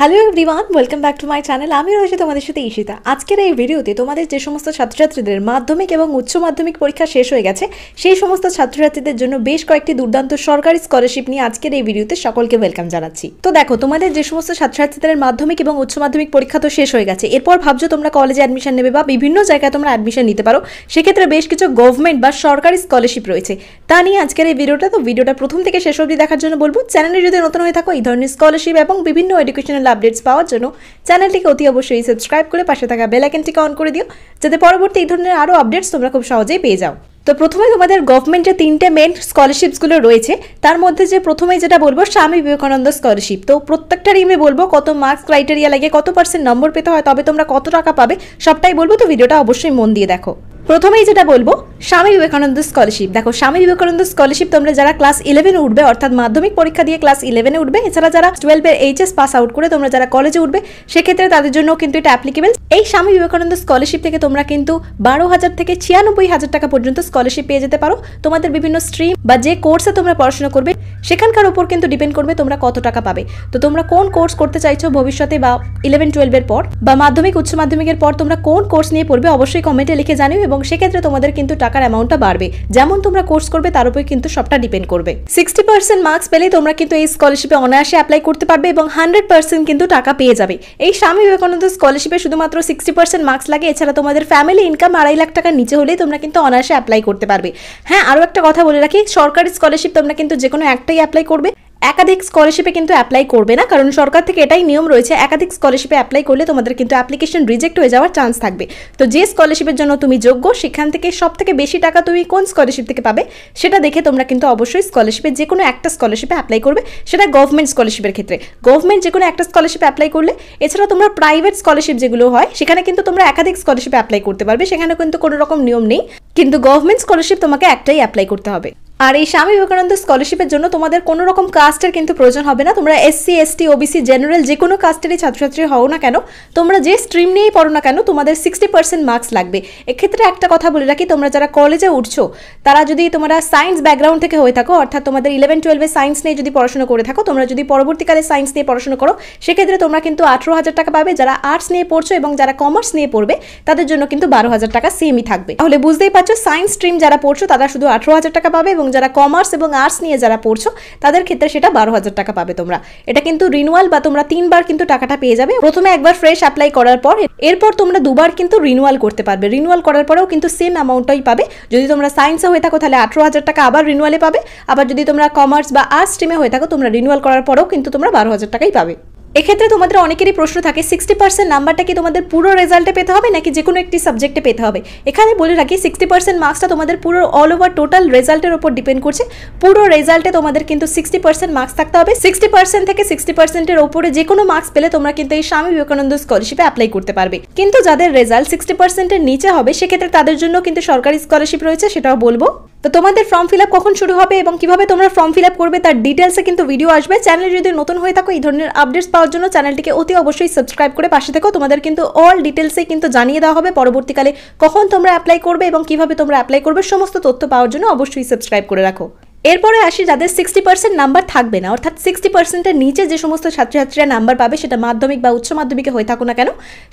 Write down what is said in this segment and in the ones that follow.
hello everyone welcome back to my channel আমি রয়েছি তোমাদের সাথে ঈশিতা আজকের এই ভিডিওতে তোমাদের যে সমস্ত ছাত্রছাত্রীদের মাধ্যমিক এবং উচ্চ মাধ্যমিক পরীক্ষা শেষ হয়ে গেছে সেই সমস্ত ছাত্রছাত্রীদের জন্য বেশ কয়েকটি দুর্দান্ত সরকারি স্কলারশিপ নিয়ে আজকের এই ভিডিওতে সকলকে ওয়েলকাম জানাচ্ছি তো দেখো তোমাদের যে সমস্ত ছাত্রছাত্রীদের মাধ্যমিক এবং উচ্চ মাধ্যমিক পরীক্ষা তো শেষ হয়ে গেছে এরপর ভাবছো তোমরা কলেজে অ্যাডমিশন নেবে বা বিভিন্ন জায়গায় তোমরা অ্যাডমিশন নিতে পারো সেক্ষেত্রে বেশ কিছু গভর্নমেন্ট বা সরকারি স্কলারশিপ রয়েছে তা নিয়ে আজকের এই ভিডিওটা তো ভিডিওটা প্রথম থেকে শেষ অবধি দেখার জন্য বলবো চ্যানেলে যদি নতুন হয়ে থাকো এই ধরনের স্কলারশিপ এবং বিভিন্ন এডুকেশনাল আপডেটস পাওয়ার জন্য চ্যানেলটিকে অতি অবশ্যই সাবস্ক্রাইব করে পাশে থাকা বেল আইকনটিকে অন করে দিও যাতে পরবর্তী এই ধরনের আরও আপডেটস তোমরা খুব সহজেই পেয়ে যাও তো প্রথমে তোমাদের গভর্নমেন্টের তিনটে মেন স্কলারশিপসগুলো রয়েছে তার মধ্যে যে প্রথমে যেটা বলবো স্বামী বিবেকানন্দ স্কলারশিপ তো প্রত্যেকটা রিমে বলবো কত মার্কস ক্রাইটেরিয়া লাগে কত পার্সেন্ট নম্বর পেতে হয় তবে তোমরা কত টাকা পাবে সবটাই বলবো তো ভিডিওটা অবশ্যই মন দিয়ে দেখো প্রথমেই যেটা বলবো স্বামী বিবেকানন্দ স্কলারশিপ দেখো স্বামী বিবেকানন্দ স্কলারশিপ তোমরা যারা ক্লাস ইলেভেনে উঠবে অর্থাৎ মাধ্যমিক পরীক্ষা দিয়ে ক্লাস ইলেভেনে উঠবে এছাড়া যারা টুয়েলভের এইচএস পাস আউট করে তোমরা যারা কলেজে উঠবে সেক্ষেত্রে তাদের জন্য কিন্তু এটা অ্যাপ্লিকেবল এই স্বামী বিবেকানন্দ স্কলারশিপ থেকে তোমরা কিন্তু বারো হাজার থেকে ছিয়ানব্বই হাজার টাকা পর্যন্ত স্কলারশিপ পেয়ে যেতে পারো তোমাদের বিভিন্ন স্ট্রিম বা যে কোর্সে তোমরা পড়াশোনা করবে সেখানকার উপর কিন্তু ডিপেন্ড করবে তোমরা কত টাকা পাবে তো তোমরা কোন কোর্স করতে চাইছো ভবিষ্যতে বা ইলেভেন টুয়েলভের পর বা মাধ্যমিক উচ্চ মাধ্যমিকের পর তোমরা কোন কোর্স নিয়ে পড়বে অবশ্যই কমেন্টে লিখে জানিও এবং এবং সেক্ষেত্রে তোমাদের কিন্তু টাকার অ্যামাউন্টটা বাড়বে যেমন তোমরা কোর্স করবে তার উপরে কিন্তু সবটা ডিপেন্ড করবে সিক্সটি পার্সেন্ট মার্কস পেলে তোমরা কিন্তু এই স্কলারশিপে অনায়াসে অ্যাপ্লাই করতে পারবে এবং হান্ড্রেড পার্সেন্ট কিন্তু টাকা পেয়ে যাবে এই স্বামী বিবেকানন্দ স্কলারশিপে শুধুমাত্র সিক্সটি পার্সেন্ট মার্কস লাগে এছাড়া তোমাদের ফ্যামিলি ইনকাম আড়াই লাখ টাকার নিচে হলেই তোমরা কিন্তু অনায়াসে অ্যাপ্লাই করতে পারবে হ্যাঁ আরও একটা কথা বলে রাখি সরকারি স্কলারশিপ তোমরা কিন্তু যে কোনো একটাই অ্যাপ্লাই করবে একাধিক স্কলারশিপে কিন্তু অ্যাপ্লাই করবে না কারণ সরকার থেকে এটাই নিয়ম রয়েছে একাধিক স্কলারশিপে অ্যাপ্লাই করলে তোমাদের কিন্তু অ্যাপ্লিকেশন রিজেক্ট হয়ে যাওয়ার চান্স থাকবে তো যে স্কলারশিপের জন্য তুমি যোগ্য সেখান থেকে সব থেকে বেশি টাকা তুমি কোন স্কলারশিপ থেকে পাবে সেটা দেখে তোমরা কিন্তু অবশ্যই স্কলারশিপে যে কোনো একটা স্কলারশিপে অ্যাপ্লাই করবে সেটা গভর্নমেন্ট স্কলারশিপের ক্ষেত্রে গভর্নমেন্ট যে কোনো একটা স্কলারশিপে অ্যাপ্লাই করলে এছাড়া তোমরা প্রাইভেট স্কলারশিপ যেগুলো হয় সেখানে কিন্তু তোমরা একাধিক স্কলারশিপে অ্যাপ্লাই করতে পারবে সেখানে কিন্তু কোনো রকম নিয়ম নেই কিন্তু গভর্নমেন্ট স্কলারশিপ তোমাকে একটাই অ্যাপ্লাই করতে হবে আর এই স্বামী বিবেকানন্দ স্কলারশিপের জন্য তোমাদের কোনো রকম কাস্টের কিন্তু প্রয়োজন হবে না তোমরা এসসি এসটি ওবিসি জেনারেল যে কোনো কাস্টেরই ছাত্রছাত্রী হও না কেন তোমরা যে স্ট্রিম নিয়েই পড়ো না কেন তোমাদের সিক্সটি পার্সেন্ট মার্কস লাগবে এক্ষেত্রে একটা কথা বলে রাখি তোমরা যারা কলেজে উঠছো তারা যদি তোমরা সায়েন্স ব্যাকগ্রাউন্ড থেকে হয়ে থাকো অর্থাৎ তোমাদের ইলেভেন টুয়েলভে সায়েন্স নিয়ে যদি পড়াশোনা করে থাকো তোমরা যদি পরবর্তীকালে সায়েন্স নিয়ে পড়াশোনা করো সেক্ষেত্রে তোমরা কিন্তু আঠেরো হাজার টাকা পাবে যারা আর্টস নিয়ে পড়ছো এবং যারা কমার্স নিয়ে পড়বে তাদের জন্য কিন্তু বারো হাজার টাকা সেমই থাকবে তাহলে বুঝতেই পারছো সায়েন্স স্ট্রিম যারা পড়ছো তারা শুধু আঠেরো হাজার টাকা পাবে এবং যারা কমার্স এবং আর্টস নিয়ে যারা পড়ছো তাদের ক্ষেত্রে সেটা বারো হাজার টাকা পাবে তোমরা এটা কিন্তু রিনুয়াল বা তোমরা তিনবার কিন্তু টাকাটা পেয়ে যাবে প্রথমে একবার ফ্রেশ অ্যাপ্লাই করার পর এরপর তোমরা দুবার কিন্তু রিনুয়াল করতে পারবে রিনুয়াল করার পরেও কিন্তু সেম অ্যামাউন্টটাই পাবে যদি তোমরা সায়েন্সে হয়ে থাকো তাহলে আঠেরো হাজার টাকা আবার রিনুয়ালে পাবে আবার যদি তোমরা কমার্স বা আর্টস স্ট্রিমে হয়ে থাকো তোমরা রিনুয়াল করার পরেও কিন্তু তোমরা বারো হাজার টাকাই পাবে এক্ষেত্রে তোমাদের অনেকেরই প্রশ্ন থাকে সিক্সটি পার্সেন্ট নাম্বারটা কি তোমাদের পুরো রেজাল্টে পেতে হবে নাকি যে কোনো একটি সাবজেক্টে পেতে হবে এখানে বলে রাখি সিক্সটি পার্সেন্ট মার্কসটা তোমাদের পুরো অল ওভার টোটাল রেজাল্টের উপর ডিপেন্ড করছে পুরো রেজাল্টে তোমাদের কিন্তু সিক্সটি পার্সেন্ট মার্কস থাকতে হবে সিক্সটি পার্সেন্ট থেকে সিক্সটি পার্সেন্টের ওপরে যে কোনো মার্কস পেলে তোমরা কিন্তু এই স্বামী বিবেকানন্দ স্কলারশিপে অ্যাপ্লাই করতে পারবে কিন্তু যাদের রেজাল্ট সিক্সটি পার্সেন্টের নিচে হবে সেক্ষেত্রে তাদের জন্য কিন্তু সরকারি স্কলারশিপ রয়েছে সেটাও বলবো তো তোমাদের ফর্ম ফিল আপ কখন শুরু হবে এবং কিভাবে তোমরা ফর্ম ফিল আপ করবে তার ডিটেলসে কিন্তু ভিডিও আসবে চ্যানেল যদি নতুন হয়ে থাকো এই ধরনের আপডেটস পাওয়ার জন্য চ্যানেলটিকে অতি অবশ্যই সাবস্ক্রাইব করে পাশে থেকো তোমাদের কিন্তু অল ডিটেলসে কিন্তু জানিয়ে দেওয়া হবে পরবর্তীকালে কখন তোমরা অ্যাপ্লাই করবে এবং কিভাবে তোমরা অ্যাপ্লাই করবে সমস্ত তথ্য পাওয়ার জন্য অবশ্যই সাবস্ক্রাইব করে রাখো এরপরে আসি যাদের সিক্সটি পার্সেন্ট নাম্বার থাকবে না অর্থাৎ সিক্সটি পার্সেন্টের নিচে যে সমস্ত ছাত্রছাত্রীরা নাম্বার পাবে সেটা মাধ্যমিক বা উচ্চ মাধ্যমিকে হয়ে থাকো না কেন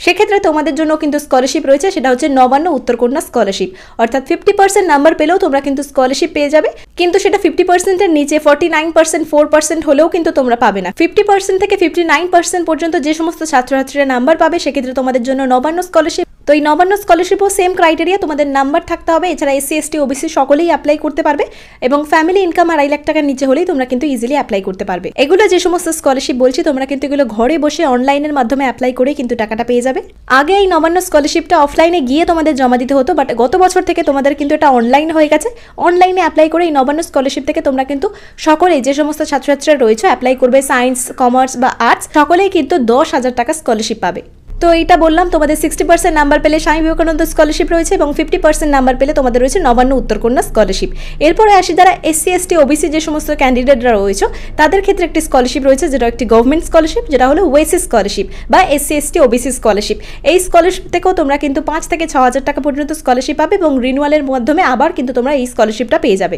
সেক্ষেত্রে তোমাদের জন্য কিন্তু স্কলারশিপ রয়েছে সেটা হচ্ছে নবান্ন উত্তরকন্যা স্কলারশিপ অর্থাৎ ফিফটি পার্সেন্ট নাম্বার পেলেও তোমরা কিন্তু স্কলারশিপ পেয়ে যাবে কিন্তু সেটা ফিফটি পার্সেন্টের নিচে forty nine percent four percent হলেও কিন্তু তোমরা পাবে না ফিফটি পার্সেন্ট থেকে ফিফটি নাইন পার্সেন্ট পর্যন্ত যে সমস্ত ছাত্রছাত্রীরা নাম্বার পাবে সেক্ষেত্রে তোমাদের জন্য নবান্ন স্কলারশিপ তো এই নবান্ন স্কলারশিপও সেম ক্রাইটেরিয়া তোমাদের নাম্বার থাকতে হবে এছাড়া এসসি এসটি ওবিসি সকলেই অ্যাপ্লাই করতে পারবে এবং ফ্যামিলি ইনকাম আড়াই লাখ টাকার নিচে হলেই তোমরা কিন্তু ইজিলি অ্যাপ্লাই করতে পারবে এগুলো যে সমস্ত স্কলারশিপ বলছি তোমরা কিন্তু এগুলো ঘরে বসে অনলাইনের মাধ্যমে অ্যাপ্লাই করে কিন্তু টাকাটা পেয়ে যাবে আগে এই নবান্ন স্কলারশিপটা অফলাইনে গিয়ে তোমাদের জমা দিতে হতো বাট গত বছর থেকে তোমাদের কিন্তু এটা অনলাইন হয়ে গেছে অনলাইনে অ্যাপ্লাই করে এই নবান্ন স্কলারশিপ থেকে তোমরা কিন্তু সকলেই যে সমস্ত ছাত্রছাত্রীরা রয়েছে অ্যাপ্লাই করবে সায়েন্স কমার্স বা আর্টস সকলেই কিন্তু দশ হাজার টাকা স্কলারশিপ পাবে তো এইটা বললাম তোমাদের সিক্সটি পার্সেন্ট নাম্বার পেলে স্বামী বিবেকানন্দ স্কলারশিপ রয়েছে এবং ফিফটি পার্সেন্ট নাম্বার পেলে তোমাদের রয়েছে নবান্ন উত্তরকন্যা স্কলারশিপ এরপরে আসি যারা এসসি এসটি ওবিসি যে সমস্ত ক্যান্ডিডেটরা রয়েছে তাদের ক্ষেত্রে একটি স্কলারশিপ রয়েছে যেটা একটি গভর্নমেন্ট স্কলারশিপ যেটা হলো ওয়েসি স্কলারশিপ বা এসসি এসটি ওবিসি স্কলারশিপ এই স্কলারশিপ থেকেও তোমরা কিন্তু পাঁচ থেকে ছ হাজার টাকা পর্যন্ত স্কলারশিপ পাবে এবং রিনুয়ালের মাধ্যমে আবার কিন্তু তোমরা এই স্কলারশিপটা পেয়ে যাবে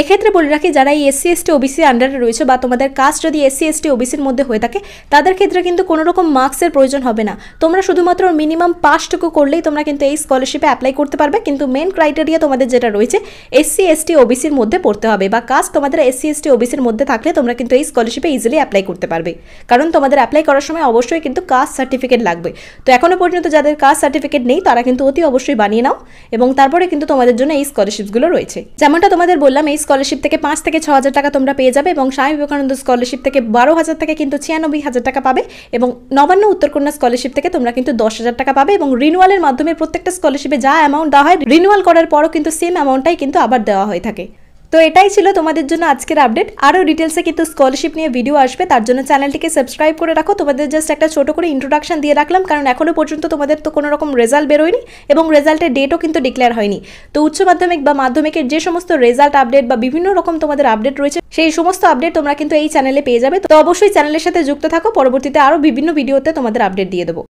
এক্ষেত্রে বলে রাখি যারা এই এসসি এসটি ওবিসি আন্ডারে রয়েছে বা তোমাদের কাজ যদি এসসি এসটি ওবিসির মধ্যে হয়ে থাকে তাদের ক্ষেত্রে কিন্তু কোনো রকম মার্কসের প্রয়োজন হবে না তোমরা শুধুমাত্র মিনিমাম পাঁচটুকু করলেই তোমরা কিন্তু এই স্কলারশিপে অ্যাপ্লাই করতে পারবে কিন্তু মেন ক্রাইটেরিয়া তোমাদের যেটা রয়েছে এসসি এসটি ওবিসির মধ্যে পড়তে হবে বা কাজ তোমাদের এসসি এসটি ওবিসির মধ্যে থাকলে তোমরা কিন্তু এই স্কলারশিপে ইজিলি অ্যাপ্লাই করতে পারবে কারণ তোমাদের অ্যাপ্লাই করার সময় অবশ্যই কিন্তু কাস্ট সার্টিফিকেট লাগবে তো এখনও পর্যন্ত যাদের কাস্ট সার্টিফিকেট নেই তারা কিন্তু অতি অবশ্যই বানিয়ে নাও এবং তারপরে কিন্তু তোমাদের জন্য এই স্কলারশিপগুলো রয়েছে যেমনটা তোমাদের বললাম এই স্কলারশিপ থেকে পাঁচ থেকে ছ হাজার টাকা তোমরা পেয়ে যাবে এবং স্বামী বিবেকানন্দ স্কলারশিপ থেকে বারো হাজার থেকে কিন্তু ছিয়ানব্বই হাজার টাকা পাবে এবং নবান্ন উত্তরকন্যা স্কলারশিপ থেকে তোমরা কিন্তু দশ হাজার টাকা পাবে এবং রিনুয়ালের মাধ্যমে প্রত্যেকটা স্কলারশিপে যা অ্যামাউন্ট দেওয়া হয় রিনুয়াল করার পরও কিন্তু সেম অ্যামাউন্টটাই কিন্তু আবার দেওয়া হয়ে থাকে তো এটাই ছিল তোমাদের জন্য আজকের আপডেট আরও ডিটেলসে কিন্তু স্কলারশিপ নিয়ে ভিডিও আসবে তার জন্য চ্যানেলটিকে সাবস্ক্রাইব করে রাখো তোমাদের জাস্ট একটা ছোটো করে ইন্ট্রোডাকশন দিয়ে রাখলাম কারণ এখনও পর্যন্ত তোমাদের তো কোনো রকম রেজাল্ট বেরোয়নি এবং রেজাল্টের ডেটও কিন্তু ডিক্লেয়ার হয়নি তো উচ্চ মাধ্যমিক বা মাধ্যমিকের যে সমস্ত রেজাল্ট আপডেট বা বিভিন্ন রকম তোমাদের আপডেট রয়েছে সেই সমস্ত আপডেট তোমরা কিন্তু এই চ্যানেলে পেয়ে যাবে তো অবশ্যই চ্যানেলের সাথে যুক্ত থাকো পরবর্তীতে আরও বিভিন্ন ভিডিওতে তোমাদের আপডেট দিয়ে দেবো